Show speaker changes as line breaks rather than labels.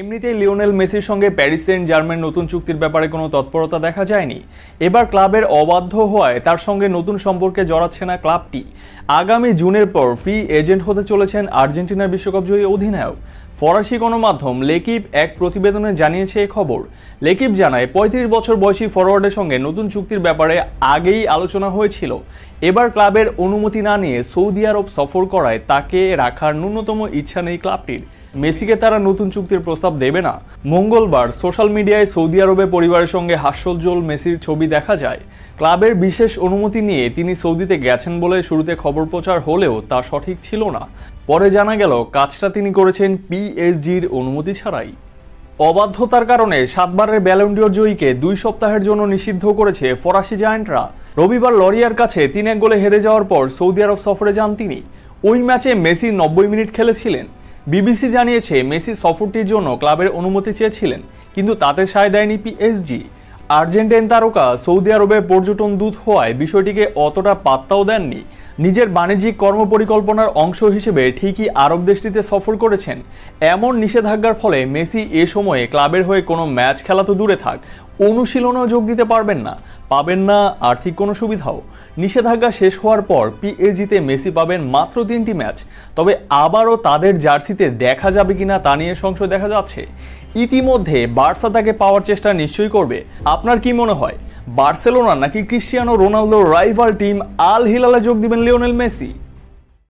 এমনিতেই লিওনেল মেসির সঙ্গে প্যারিস সেন্ট জার্মেন নতুন চুক্তির ব্যাপারে কোনো তৎপরতা দেখা যায়নি এবার ক্লাবের অবাধ্য হওয়ায় তার সঙ্গে নতুন সম্পর্কে জড়াচ্ছে না ক্লাবটি আগামী জুনের পর ফ্রি এজেন্ট হতে চলেছেন আর্জেন্টিনার বিশ্বকাপজয়ী অধিনায়ক ফরাসি গণমাধ্যম লেকিব এক প্রতিবেদনে জানিয়েছে এ খবর লেকিব জানায় পঁয়ত্রিশ বছর বয়সী ফরওয়ার্ডের সঙ্গে নতুন চুক্তির ব্যাপারে আগেই আলোচনা হয়েছিল এবার ক্লাবের অনুমতি না নিয়ে সৌদি আরব সফর করায় তাকে রাখার ন্যূনতম ইচ্ছা নেই ক্লাবটির মেসিকে তারা নতুন চুক্তির প্রস্তাব দেবে না মঙ্গলবার সোশ্যাল মিডিয়ায় সৌদি আরবে পরিবারের সঙ্গে হাস্যজ্জ্বল মেসির ছবি দেখা যায় ক্লাবের বিশেষ অনুমতি নিয়ে তিনি সৌদিতে গেছেন বলে শুরুতে খবর প্রচার হলেও তা সঠিক ছিল না পরে জানা গেল কাজটা তিনি করেছেন পিএসজির অনুমতি ছাড়াই অবাধ্যতার কারণে সাতবারের ব্যালন্ডিওর জয়ীকে দুই সপ্তাহের জন্য নিষিদ্ধ করেছে ফরাসি জায়ান্টরা রবিবার লরিয়ার কাছে তিন এক গোলে হেরে যাওয়ার পর সৌদি আরব সফরে যান তিনি ওই ম্যাচে মেসি নব্বই মিনিট খেলেছিলেন বিবিসি জানিয়েছে মেসি সফরটির জন্য ক্লাবের অনুমতি চেয়েছিলেন কিন্তু তাতে সায় দেয়নি পিএসজি আর্জেন্টাইন তারকা সৌদি আরবের পর্যটন দূত হওয়ায় বিষয়টিকে অতটা পাত্তাও দেননি নিজের বাণিজ্যিক কর্মপরিকল্পনার অংশ হিসেবে ঠিকই আরব দেশটিতে সফর করেছেন এমন নিষেধাজ্ঞার ফলে মেসি এ সময়ে ক্লাবের হয়ে কোনো ম্যাচ খেলা তো দূরে থাক অনুশীলনেও যোগ দিতে পারবেন না পাবেন না আর্থিক কোনো সুবিধাও নিষেধাজ্ঞা শেষ হওয়ার পর পিএজিতে মেসি পাবেন মাত্র তিনটি ম্যাচ তবে আবারও তাদের জার্সিতে দেখা যাবে কিনা তা নিয়ে সংশয় দেখা যাচ্ছে ইতিমধ্যে বার্সা তাকে পাওয়ার চেষ্টা নিশ্চয়ই করবে আপনার কি মনে হয় বার্সেলোনা নাকি Cristiano Ronaldo rival team Al হিলালে যোগ দিবেন লিওনেল মেসি